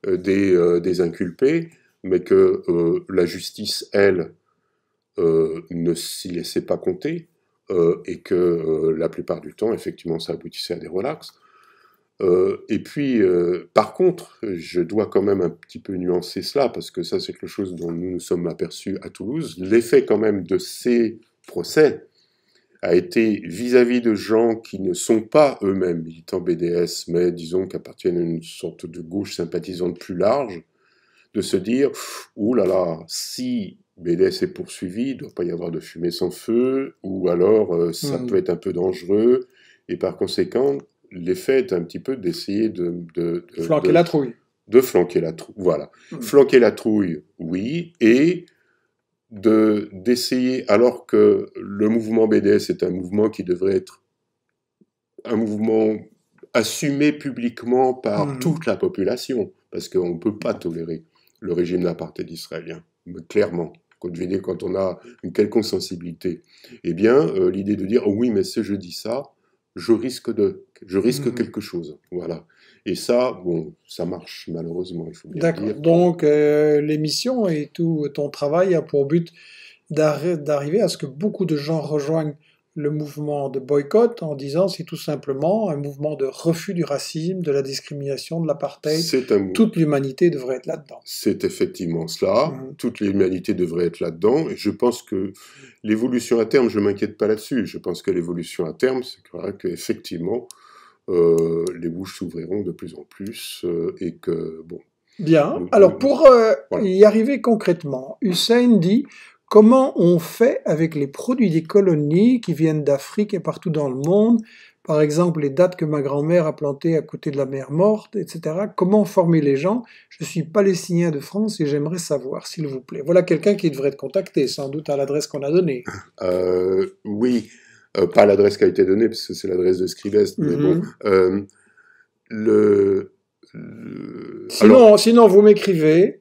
euh, des, euh, des inculpés, mais que euh, la justice, elle, ne s'y laissait pas compter, et que la plupart du temps, effectivement, ça aboutissait à des relax. et puis, par contre, je dois quand même un petit peu nuancer cela, parce que ça, c'est quelque chose dont nous nous sommes aperçus à Toulouse. L'effet quand même de ces procès a été vis-à-vis de gens qui ne sont pas eux-mêmes militants BDS, mais disons qu'appartiennent à une sorte de gauche sympathisante plus large, de se dire Ouh là là, si BDS est poursuivi, il ne doit pas y avoir de fumée sans feu, ou alors euh, ça hmm. peut être un peu dangereux, et par conséquent, l'effet est un petit peu d'essayer de, Flanquer la trouille. De flanquer la trouille, voilà. Hmm. Flanquer la trouille, oui, et d'essayer, alors que le mouvement BDS est un mouvement qui devrait être un mouvement assumé publiquement par mhm. toute la population, parce qu'on ne peut pas tolérer le régime d'apartheid israélien, clairement. Quand on a une quelconque sensibilité, eh bien, euh, l'idée de dire oh oui, mais si je dis ça, je risque de, je risque mhm. quelque chose. Voilà. Et ça, bon, ça marche malheureusement, il faut bien D'accord. Donc euh, l'émission et tout ton travail a pour but d'arriver à ce que beaucoup de gens rejoignent le mouvement de boycott en disant c'est tout simplement un mouvement de refus du racisme, de la discrimination, de l'apartheid. C'est Toute l'humanité devrait être là-dedans. C'est effectivement cela. Mmh. Toute l'humanité devrait être là-dedans. Et je pense que l'évolution à terme, je ne m'inquiète pas là-dessus. Je pense que l'évolution à terme, c'est qu'effectivement, euh, les bouches s'ouvriront de plus en plus euh, et que, bon. Bien. Euh, Alors, pour y arriver concrètement, Hussein dit comment on fait avec les produits des colonies qui viennent d'Afrique et partout dans le monde, par exemple les dates que ma grand-mère a plantées à côté de la mer morte, etc. Comment former les gens Je suis palestinien de France et j'aimerais savoir, s'il vous plaît. Voilà quelqu'un qui devrait être contacté, sans doute à l'adresse qu'on a donnée. oui. Euh, pas l'adresse qui a été donnée, parce que c'est l'adresse de Scribest, mais bon. Mhm. Euh, le, Sinon, vous m'écrivez.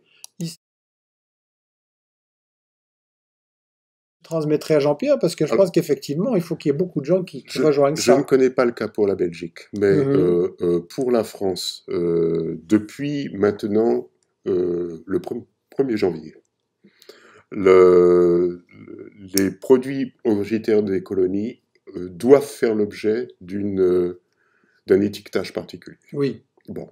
transmettrai à Jean-Pierre parce que je pense qu'effectivement, il faut qu'il y ait beaucoup de gens qui, rejoignent je ça. Je ne connais pas le cas pour la Belgique, mais mhm. euh, pour la France, depuis maintenant le 1er janvier, les produits originaires des colonies euh, doivent faire l'objet d'une euh, d'un étiquetage particulier. Oui. Bon.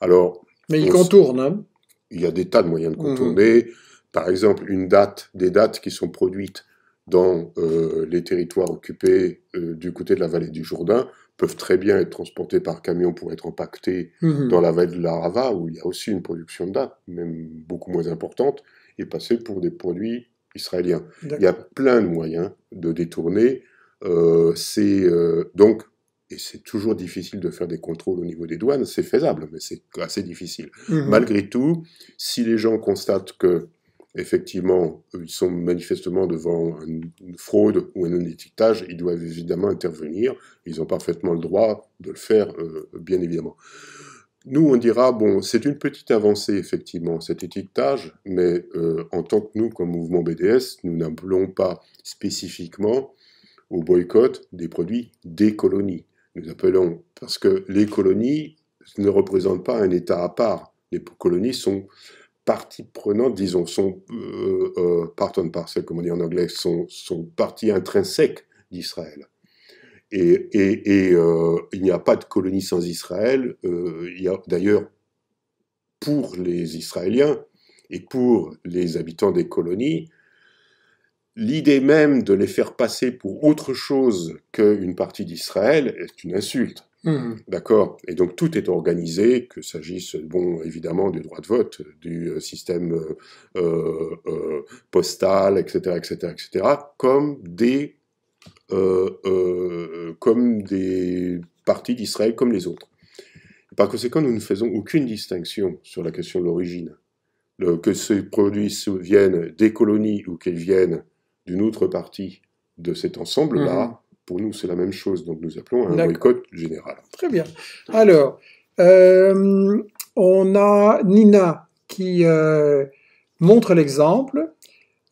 Alors. Mais ils contournent. Hein. il y a des tas de moyens de mmh. contourner. Par exemple, une date, des dates qui sont produites dans euh, les territoires occupés du côté de la vallée du Jourdain peuvent très bien être transportées par camion pour être empaquetées mmh dans la vallée de la Rava, où il y a aussi une production de dates, même beaucoup moins importante et passer pour des produits israéliens. Il y a plein de moyens de détourner. Euh, c'est euh, donc et c'est toujours difficile de faire des contrôles au niveau des douanes. C'est faisable, mais c'est assez difficile. Mhm. Malgré tout, si les gens constatent que effectivement, ils sont manifestement devant une fraude ou un non-étiquetage, ils doivent évidemment intervenir. Ils ont parfaitement le droit de le faire, euh, bien évidemment nous, on dira, bon, c'est une petite avancée, effectivement, cet étiquetage, mais euh, en tant que nous, comme mouvement BDS, nous n'appelons pas spécifiquement au boycott des produits des colonies. Nous appelons, parce que les colonies ne représentent pas un État à part. Les colonies sont partie prenante, disons, sont euh, euh part comme on dit en anglais, sont, sont partie intrinsèque d'Israël. Et, euh, il n'y a pas de colonie sans Israël. Euh, il y a d'ailleurs, pour les Israéliens et pour les habitants des colonies, l'idée même de les faire passer pour autre chose qu'une partie d'Israël est une insulte. Mmh. D'accord Et donc tout est organisé, que s'agisse, bon, évidemment, du droit de vote, du euh, système postal, etc., etc., etc., comme des euh, euh, comme des parties d'Israël comme les autres. Par conséquent, nous ne faisons aucune distinction sur la question de l'origine. Que ces produits viennent des colonies ou qu'ils viennent d'une autre partie de cet ensemble-là, mhm. pour nous, c'est la même chose. Donc nous appelons un boycott général. Très bien. Alors, euh, on a Nina qui montre l'exemple.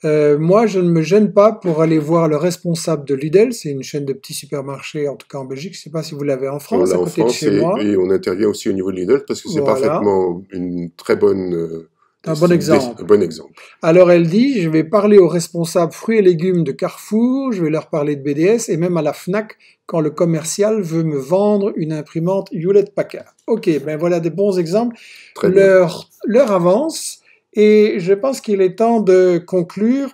Euh, moi, je ne me gêne pas pour aller voir le responsable de Lidl. C'est une chaîne de petits supermarchés, en tout cas en Belgique. Je ne sais pas si vous l'avez en France, à côté de chez et, on intervient aussi au niveau de Lidl parce que c'est parfaitement une très bonne. Euh, un bon exemple. Un bon exemple. Alors elle dit, je vais parler aux responsables fruits et légumes de Carrefour, je vais leur parler de BDS et même à la FNAC quand le commercial veut me vendre une imprimante Hewlett Packard. Ok, ben voilà des bons exemples. Très leur, leur avance et je pense qu'il est temps de conclure.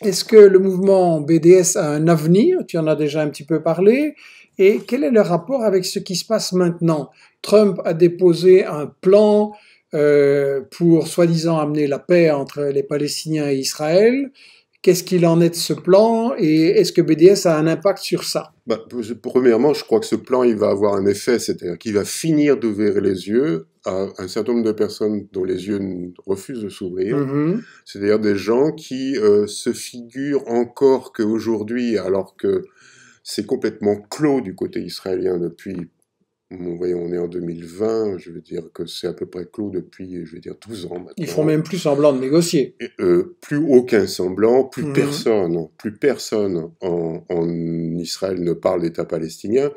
Est-ce que le mouvement BDS a un avenir Tu en as déjà un petit peu parlé. Et quel est le rapport avec ce qui se passe maintenant Trump a déposé un plan euh, pour soi-disant amener la paix entre les Palestiniens et Israël. Qu'est-ce qu'il en est de ce plan et est-ce que BDS a un impact sur ça bah, Premièrement, je crois que ce plan, il va avoir un effet, c'est-à-dire qu'il va finir d'ouvrir les yeux à un certain nombre de personnes dont les yeux refusent de s'ouvrir, mm-hmm. c'est-à-dire des gens qui euh, se figurent encore qu'aujourd'hui, alors que c'est complètement clos du côté israélien depuis vous voyez, on est en 2020, je veux dire que c'est à peu près clos depuis, je veux dire, 12 ans maintenant. Ils font même plus semblant de négocier. Euh, plus aucun semblant, plus mhm. personne, plus personne en, Israël ne parle d'État palestinien.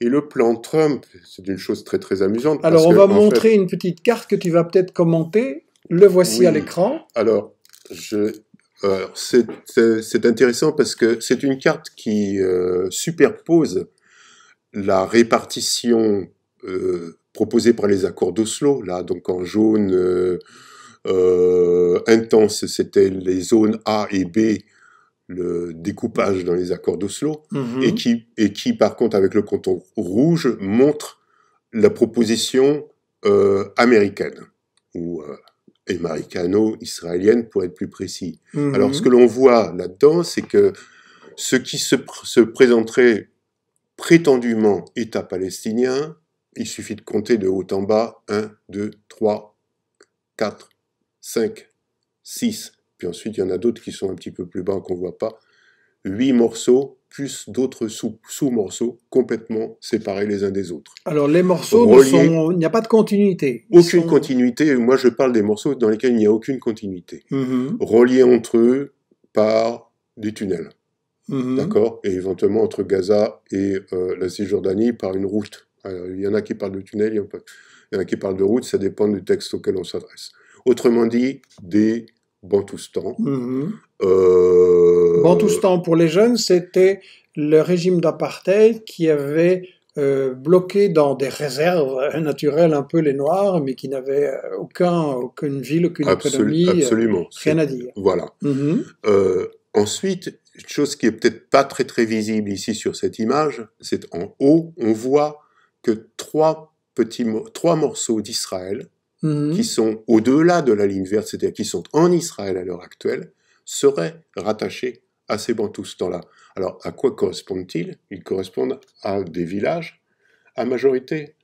Et le plan Trump, c'est une chose très très amusante. Alors on va montrer une petite carte que tu vas peut-être commenter. Le voici à l'écran. Alors, je... c'est intéressant parce que c'est une carte qui euh, superpose la répartition euh, proposée par les accords d'Oslo, là, donc en jaune euh, euh, intense, c'était les zones A et B, le découpage dans les accords d'Oslo, mhm. et, qui, et qui, par contre, avec le canton rouge, montre la proposition américaine, ou américano-israélienne, pour être plus précis. Mhm. Alors, ce que l'on voit là-dedans, c'est que ce qui se, se présenterait prétendument État palestinien, il suffit de compter de haut en bas 1, 2, 3, 4, 5, 6. Puis ensuite, il y en a d'autres qui sont un petit peu plus bas qu'on ne voit pas. Huit morceaux, plus d'autres sous-morceaux complètement séparés les uns des autres. Alors les morceaux, sont... il n'y a pas de continuité. aucune continuité. Moi, je parle des morceaux dans lesquels il n'y a aucune continuité. Mhm. Reliés entre eux par des tunnels. Mhm. d'accord, et éventuellement entre Gaza et euh, la Cisjordanie par une route. il y en a qui parlent de tunnel, il y, en a, qui parlent de route, ça dépend du texte auquel on s'adresse. Autrement dit, des bantoustans Mmh. Bantoustan pour les jeunes, c'était le régime d'apartheid qui avait euh, bloqué dans des réserves naturelles un peu les Noirs, mais qui n'avait aucun, aucune ville, aucune économie, absolument. rien à dire. Voilà. Mhm. ensuite, chose qui est peut-être pas très très visible ici sur cette image, c'est en haut, on voit que trois petits trois morceaux d'Israël mhm. qui sont au-delà de la ligne verte, c'est-à-dire qui sont en Israël à l'heure actuelle, seraient rattachés à ces bantous-là. Alors, à quoi correspondent-ils Ils correspondent à des villages à majorité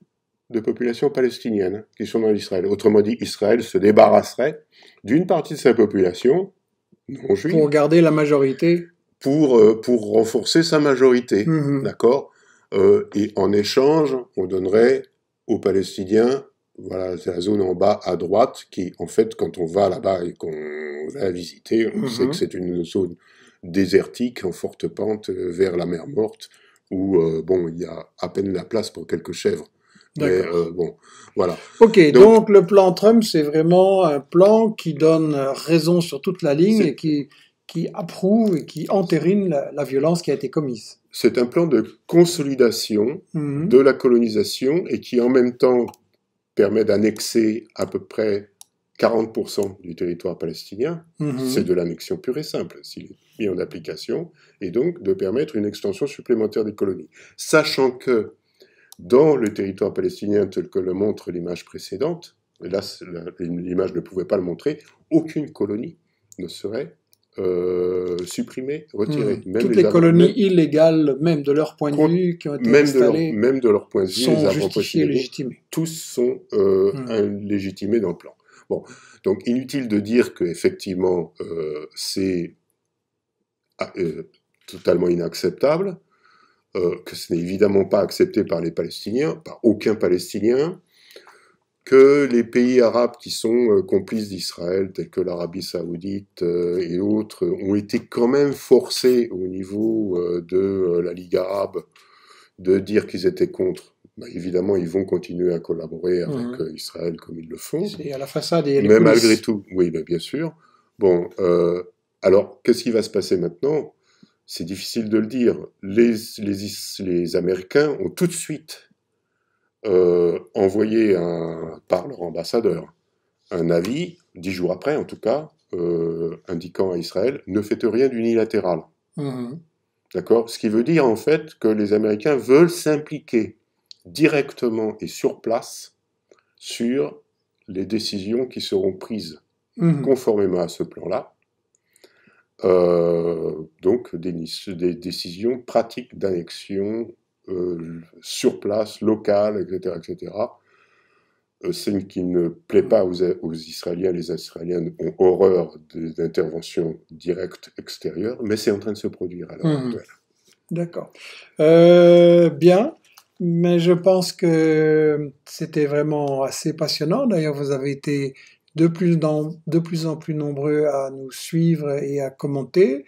de population palestinienne qui sont dans Israël. Autrement dit, Israël se débarrasserait d'une partie de sa population Pour garder la majorité pour, euh, pour renforcer sa majorité. Mhm. D'accord euh, Et en échange, on donnerait aux Palestiniens, voilà, c'est la zone en bas à droite, qui, en fait, quand on va là-bas et qu'on va visiter, on mhm. sait que c'est une zone désertique, en forte pente, euh, vers la mer Morte, où, bon, il y a à peine la place pour quelques chèvres. Mais bon, voilà. Ok, donc, donc le plan Trump, c'est vraiment un plan qui donne raison sur toute la ligne et qui, qui approuve et qui entérine la, violence qui a été commise. C'est un plan de consolidation mhm. de la colonisation et qui en même temps permet d'annexer à peu près 40% du territoire palestinien, mhm. c'est de l'annexion pure et simple, s'il est mis en application, et donc de permettre une extension supplémentaire des colonies. Sachant que dans le territoire palestinien tel que le montre l'image précédente, là l'image ne pouvait pas le montrer, aucune colonie ne serait euh, supprimer, retirer. Hmm. Toutes les, colonies illégales, même de leur point de vue, qui ont été même installées, de même de leur point de vue, sont Tous sont euh, hmm. légitimés dans le plan. Bon, donc inutile de dire que effectivement euh, c'est ah, euh, totalement inacceptable, que ce n'est évidemment pas accepté par les Palestiniens, par aucun Palestinien, que les pays arabes qui sont euh, complices d'Israël, tels que l'Arabie saoudite euh, et autres, ont été quand même forcés au niveau euh, de la Ligue arabe de dire qu'ils étaient contre. Bah, évidemment, ils vont continuer à collaborer avec mhm. Israël comme ils le font. C'est à la façade et Mais malgré tout, oui, bien sûr. Bon, alors, qu'est-ce qui va se passer maintenant C'est difficile de le dire. Les, les, les Américains ont tout de suite euh, envoyer un, par leur ambassadeur un avis, dix jours après en tout cas, euh, indiquant à Israël ne faites rien d'unilatéral. Mm-hmm. D'accord Ce qui veut dire en fait que les Américains veulent s'impliquer directement et sur place sur les décisions qui seront prises mm-hmm. conformément à ce plan-là. Euh, donc des, des, décisions pratiques d'annexion euh, sur place, locale, etc. etc. une euh, qui ne plaît pas aux, Israéliens, les Israéliens ont horreur interventions directes extérieures, mais c'est en train de se produire à l'heure mmh. actuelle. D'accord. Euh, bien, mais je pense que c'était vraiment assez passionnant. D'ailleurs, vous avez été de plus, de plus en plus nombreux à nous suivre et à commenter.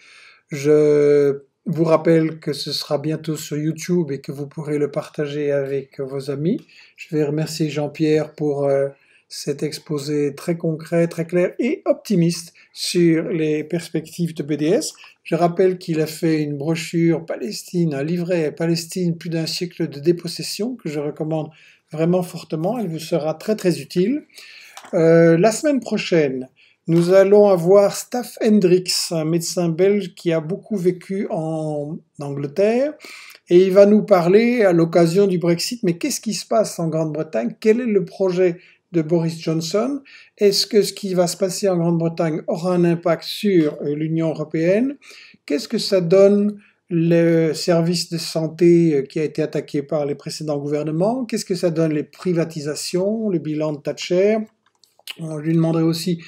Je vous rappelle que ce sera bientôt sur YouTube et que vous pourrez le partager avec vos amis. Je vais remercier Jean-Pierre pour euh, cet exposé très concret, très clair et optimiste sur les perspectives de BDS. Je rappelle qu'il a fait une brochure Palestine, un livret Palestine, plus d'un siècle de dépossession que je recommande vraiment fortement. Elle vous sera très très utile. Euh, la semaine prochaine, nous allons avoir Staff Hendricks, un médecin belge qui a beaucoup vécu en Angleterre. Et il va nous parler à l'occasion du Brexit, mais qu'est-ce qui se passe en Grande-Bretagne Quel est le projet de Boris Johnson Est-ce que ce qui va se passer en Grande-Bretagne aura un impact sur l'Union européenne Qu'est-ce que ça donne le service de santé qui a été attaqué par les précédents gouvernements Qu'est-ce que ça donne les privatisations, le bilan de Thatcher On lui demanderait aussi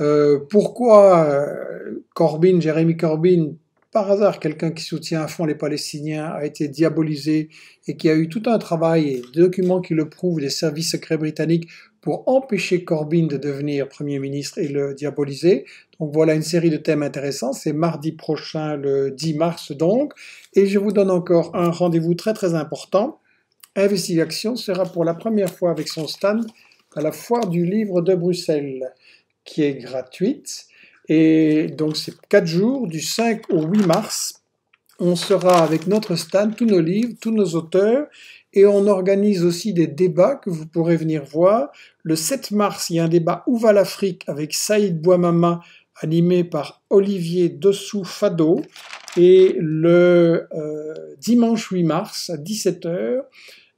euh, pourquoi euh, Corbyn, Jérémy Corbyn, par hasard, quelqu'un qui soutient à fond les Palestiniens a été diabolisé et qui a eu tout un travail et des documents qui le prouvent des services secrets britanniques pour empêcher Corbyn de devenir Premier ministre et le diaboliser. Donc voilà une série de thèmes intéressants. C'est mardi prochain, le 10 mars donc. Et je vous donne encore un rendez-vous très très important. Investigation sera pour la première fois avec son stand à la foire du livre de Bruxelles qui est gratuite. Et donc c'est 4 jours, du 5 au 8 mars. On sera avec notre stand, tous nos livres, tous nos auteurs. Et on organise aussi des débats que vous pourrez venir voir. Le 7 mars, il y a un débat Où va l'Afrique avec Saïd Bouamama, animé par Olivier Dessous Fado. Et le euh, dimanche 8 mars à 17h,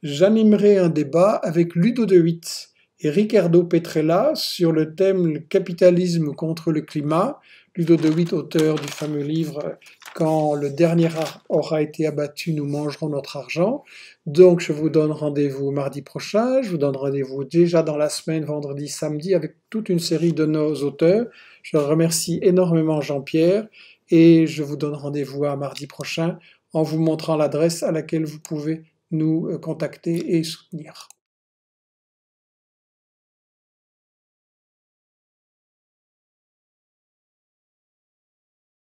j'animerai un débat avec Ludo de 8 et Ricardo Petrella sur le thème capitalisme contre le climat. Ludo de huit auteurs du fameux livre Quand le dernier arbre aura été abattu, nous mangerons notre argent. Donc je vous donne rendez-vous mardi prochain, je vous donne rendez-vous déjà dans la semaine, vendredi, samedi, avec toute une série de nos auteurs. Je remercie énormément Jean-Pierre et je vous donne rendez-vous à mardi prochain en vous montrant l'adresse à laquelle vous pouvez nous euh, contacter et soutenir.